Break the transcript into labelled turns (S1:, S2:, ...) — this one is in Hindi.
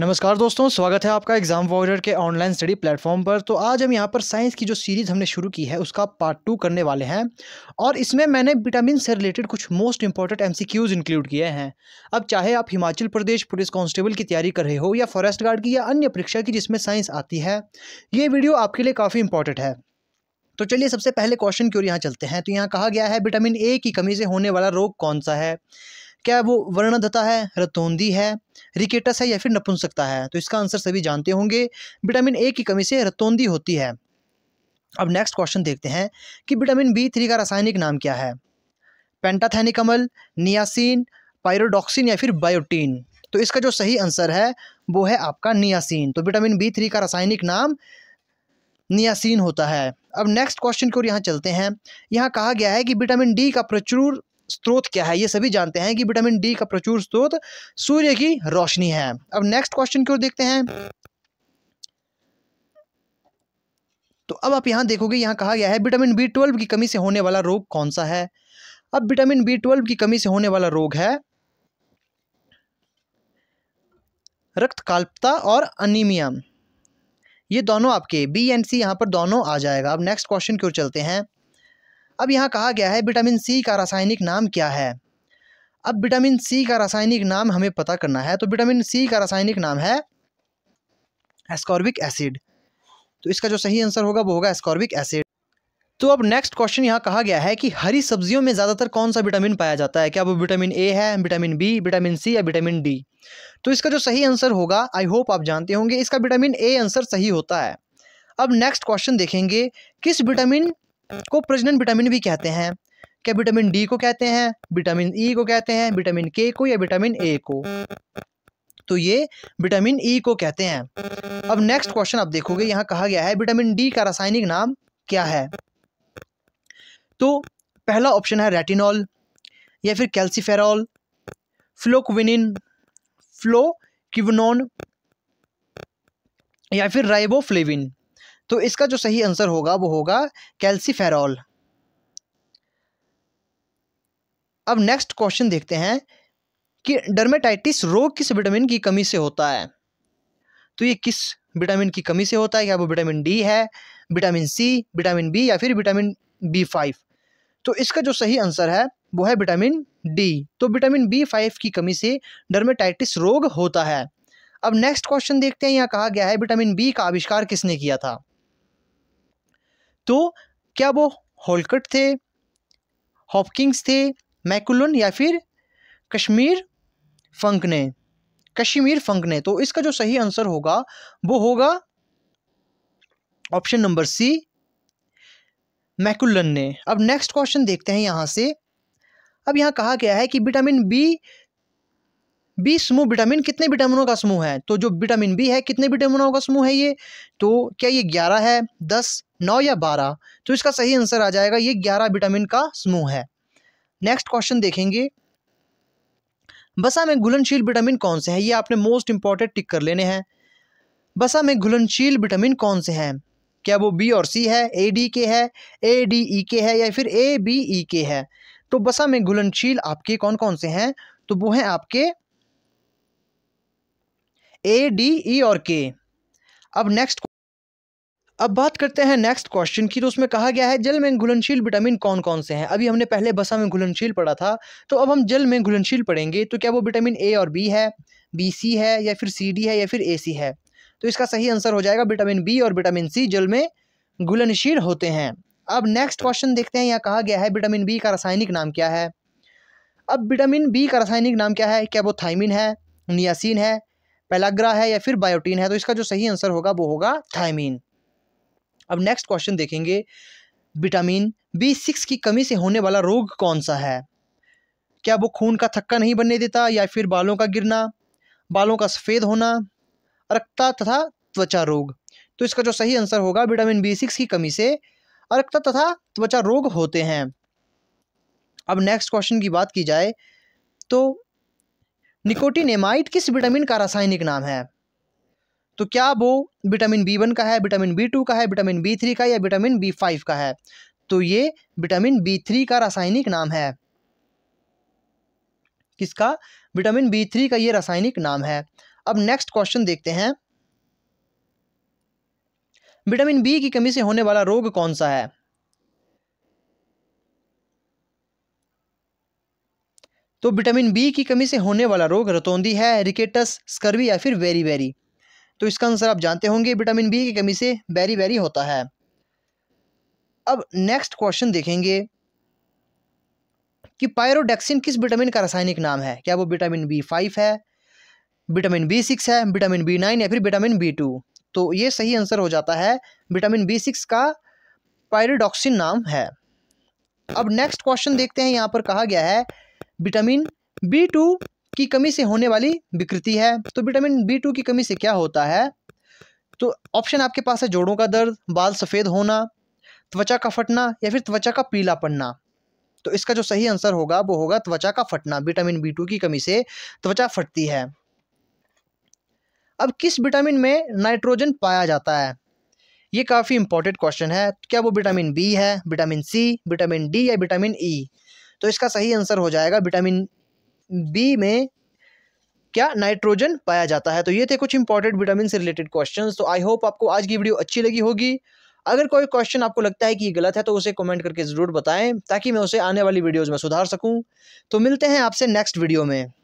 S1: नमस्कार दोस्तों स्वागत है आपका एग्जाम वॉरियर के ऑनलाइन स्टडी प्लेटफॉर्म पर तो आज हम यहाँ पर साइंस की जो सीरीज़ हमने शुरू की है उसका पार्ट टू करने वाले हैं और इसमें मैंने विटामिन से रिलेटेड कुछ मोस्ट इंपॉर्टेंट एमसीक्यूज इंक्लूड किए हैं अब चाहे आप हिमाचल प्रदेश पुलिस कांस्टेबल की तैयारी कर रहे हो या फॉरेस्ट गार्ड की या अन्य परीक्षा की जिसमें साइंस आती है ये वीडियो आपके लिए काफ़ी इंपॉर्टेंट है तो चलिए सबसे पहले क्वेश्चन की ओर यहाँ चलते हैं तो यहाँ कहा गया है विटामिन ए की कमी से होने वाला रोग कौन सा है क्या वो वर्णधता है रतौंदी है रिकेटस है या फिर नपुंसकता है तो इसका आंसर सभी जानते होंगे विटामिन ए की कमी से रतौंदी होती है अब नेक्स्ट क्वेश्चन देखते हैं कि विटामिन बी थ्री का रासायनिक नाम क्या है पेंटाथैनिक अमल नियासिन पायरोडॉक्सिन या फिर बायोटीन तो इसका जो सही आंसर है वो है आपका नियासिन तो विटामिन बी थ्री का रासायनिक नाम नियासिन होता है अब नेक्स्ट क्वेश्चन की ओर यहाँ चलते हैं यहाँ कहा गया है कि विटामिन डी का प्रचुर स्रोत क्या है ये सभी जानते हैं कि विटामिन डी का प्रचुर स्रोत सूर्य की रोशनी है अब नेक्स्ट क्वेश्चन की ओर देखते हैं तो अब आप यहां देखोगे यहां कहा गया है विटामिन बी ट्वेल्व की कमी से होने वाला रोग कौन सा है अब विटामिन बी ट्वेल्व की कमी से होने वाला रोग है रक्तकाल्पता और अनिमिया ये दोनों आपके बी एंड सी यहां पर दोनों आ जाएगा अब नेक्स्ट क्वेश्चन की ओर चलते हैं अब यहाँ कहा गया है विटामिन सी का रासायनिक नाम क्या है अब विटामिन सी का रासायनिक नाम हमें पता करना है तो विटामिन सी का रासायनिक नाम है एस्कॉर्बिक एसिड तो इसका जो सही आंसर होगा वो होगा एस्कॉर्बिक एसिड तो अब नेक्स्ट क्वेश्चन यहाँ कहा गया है कि हरी सब्जियों में ज़्यादातर कौन सा विटामिन पाया जाता है क्या वो विटामिन ए है विटामिन बी विटामिन सी या विटामिन डी तो इसका जो सही आंसर होगा आई होप आप जानते होंगे इसका विटामिन ए आंसर सही होता है अब नेक्स्ट क्वेश्चन देखेंगे किस विटामिन को प्रजनन विटामिन भी कहते हैं क्या विटामिन डी को कहते हैं विटामिन ई e को कहते हैं विटामिन के को या विटामिन ए को तो ये विटामिन ई e को कहते हैं अब नेक्स्ट क्वेश्चन आप देखोगे यहाँ कहा गया है विटामिन डी का रासायनिक नाम क्या है तो पहला ऑप्शन है रेटिनॉल या फिर कैल्सीफेरॉल फ्लोक्विनिन फ्लोक्विनोन या फिर राइबोफ्लेविन तो इसका जो सही आंसर होगा वो होगा कैल्सीफेरॉल अब नेक्स्ट क्वेश्चन देखते हैं कि डर्मेटाइटिस रोग किस विटामिन की कमी से होता है तो ये किस विटामिन की कमी से होता है क्या वो विटामिन डी है विटामिन सी विटामिन बी या फिर विटामिन बी फाइव तो इसका जो सही आंसर है वो है विटामिन डी तो विटामिन बी फाइव की कमी से डर्मेटाइटिस रोग होता है अब नेक्स्ट क्वेश्चन देखते हैं यहाँ कहा गया है विटामिन बी का आविष्कार किसने किया था तो क्या वो होलकट थे हॉपकिंग्स थे मैकुलन या फिर कश्मीर फंक ने कश्मीर फंक ने तो इसका जो सही आंसर होगा वो होगा ऑप्शन नंबर सी मैकुलन ने अब नेक्स्ट क्वेश्चन देखते हैं यहाँ से अब यहाँ कहा गया है कि विटामिन बी बी समूह विटामिन कितने विटामिनों का समूह है तो जो विटामिन बी है कितने विटामिनों का समूह है ये तो क्या ये ग्यारह है दस नौ या बारह तो इसका सही आंसर आ जाएगा ये ग्यारह विटामिन का समूह है नेक्स्ट क्वेश्चन देखेंगे बसा में घुलनशील विटामिन कौन से हैं ये आपने मोस्ट इंपॉर्टेंट टिक कर लेने हैं बसा में घुलनशील विटामिन कौन से हैं क्या वो बी और सी है ए डी के है ए डी ई के है या फिर ए बी ई के है तो बसा में घुलनशील आपके कौन कौन से हैं तो वो हैं आपके ए डी ई और के अब नेक्स्ट अब बात करते हैं नेक्स्ट क्वेश्चन की तो उसमें कहा गया है जल में घुलनशील विटामिन कौन कौन से हैं अभी हमने पहले बसा में घुलनशील पढ़ा था तो अब हम जल में घुलनशील पढ़ेंगे तो क्या वो विटामिन ए और बी है बी सी है या फिर सी डी है या फिर ए सी है तो इसका सही आंसर हो जाएगा विटामिन बी और विटामिन सी जल में घुलनशील होते हैं अब नेक्स्ट क्वेश्चन देखते हैं यहाँ कहा गया है विटामिन बी का रासायनिक नाम क्या है अब विटामिन बी का रासायनिक नाम क्या है क्या वो थाइमिन है नियासिन है पेलाग्रा है या फिर बायोटीन है तो इसका जो सही आंसर होगा वो होगा थायमीन अब नेक्स्ट क्वेश्चन देखेंगे विटामिन बी सिक्स की कमी से होने वाला रोग कौन सा है क्या वो खून का थक्का नहीं बनने देता या फिर बालों का गिरना बालों का सफ़ेद होना अरक्ता तथा त्वचा रोग तो इसका जो सही आंसर होगा विटामिन बी सिक्स की कमी से रक्ता तथा त्वचा रोग होते हैं अब नेक्स्ट क्वेश्चन की बात की जाए तो निकोटिनेमाइड किस विटामिन का रासायनिक नाम है तो क्या वो विटामिन बी वन का है विटामिन बी टू का है विटामिन बी थ्री का या विटामिन बी फाइव का है तो ये विटामिन बी थ्री का रासायनिक नाम है किसका विटामिन बी थ्री का ये रासायनिक नाम है अब नेक्स्ट क्वेश्चन देखते हैं विटामिन बी की कमी से होने वाला रोग कौन सा है तो विटामिन बी की कमी से होने वाला रोग रतौंदी है रिकेटस स्कर्वी या फिर वेरी वेरी तो इसका आंसर आप जानते होंगे विटामिन बी की कमी से बैरी वेरी होता है अब नेक्स्ट क्वेश्चन देखेंगे कि पायरोडेक्सिन किस विटामिन का रासायनिक नाम है क्या वो विटामिन बी फाइव है विटामिन बी सिक्स है विटामिन बी नाइन या फिर विटामिन बी टू तो ये सही आंसर हो जाता है विटामिन बी सिक्स का पायरोडॉक्सिन नाम है अब नेक्स्ट क्वेश्चन देखते हैं यहाँ पर कहा गया है विटामिन बी टू की कमी से होने वाली विकृति है तो विटामिन बी टू की कमी से क्या होता है तो ऑप्शन आपके पास है जोड़ों का दर्द बाल सफ़ेद होना त्वचा का फटना या फिर त्वचा का पीला पड़ना तो इसका जो सही आंसर होगा वो होगा त्वचा का फटना विटामिन बी टू की कमी से त्वचा फटती है अब किस विटामिन में नाइट्रोजन पाया जाता है ये काफ़ी इंपॉर्टेंट क्वेश्चन है क्या वो विटामिन बी है विटामिन सी विटामिन डी या विटामिन ई e? तो इसका सही आंसर हो जाएगा विटामिन बी में क्या नाइट्रोजन पाया जाता है तो ये थे कुछ इंपॉर्टेंट विटामिन से रिलेटेड क्वेश्चन तो आई होप आपको आज की वीडियो अच्छी लगी होगी अगर कोई क्वेश्चन आपको लगता है कि ये गलत है तो उसे कमेंट करके ज़रूर बताएं ताकि मैं उसे आने वाली वीडियोज़ में सुधार सकूं तो मिलते हैं आपसे नेक्स्ट वीडियो में